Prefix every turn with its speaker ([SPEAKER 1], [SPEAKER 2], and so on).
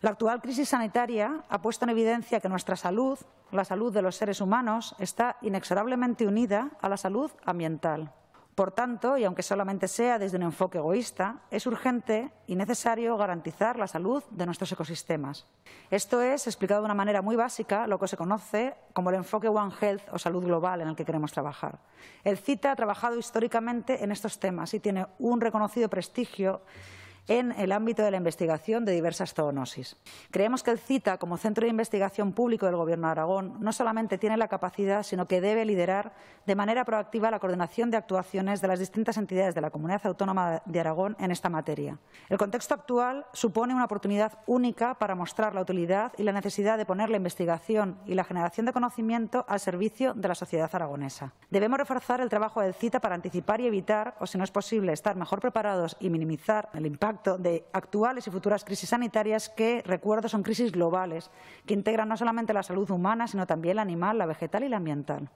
[SPEAKER 1] La actual crisis sanitaria ha puesto en evidencia que nuestra salud, la salud de los seres humanos, está inexorablemente unida a la salud ambiental. Por tanto, y aunque solamente sea desde un enfoque egoísta, es urgente y necesario garantizar la salud de nuestros ecosistemas. Esto es, explicado de una manera muy básica, lo que se conoce como el enfoque One Health o salud global en el que queremos trabajar. El CITA ha trabajado históricamente en estos temas y tiene un reconocido prestigio en el ámbito de la investigación de diversas zoonosis. Creemos que el CITA, como centro de investigación público del Gobierno de Aragón, no solamente tiene la capacidad, sino que debe liderar de manera proactiva la coordinación de actuaciones de las distintas entidades de la Comunidad Autónoma de Aragón en esta materia. El contexto actual supone una oportunidad única para mostrar la utilidad y la necesidad de poner la investigación y la generación de conocimiento al servicio de la sociedad aragonesa. Debemos reforzar el trabajo del CITA para anticipar y evitar, o si no es posible, estar mejor preparados y minimizar el impacto de actuales y futuras crisis sanitarias que, recuerdo, son crisis globales, que integran no solamente la salud humana, sino también la animal, la vegetal y la
[SPEAKER 2] ambiental.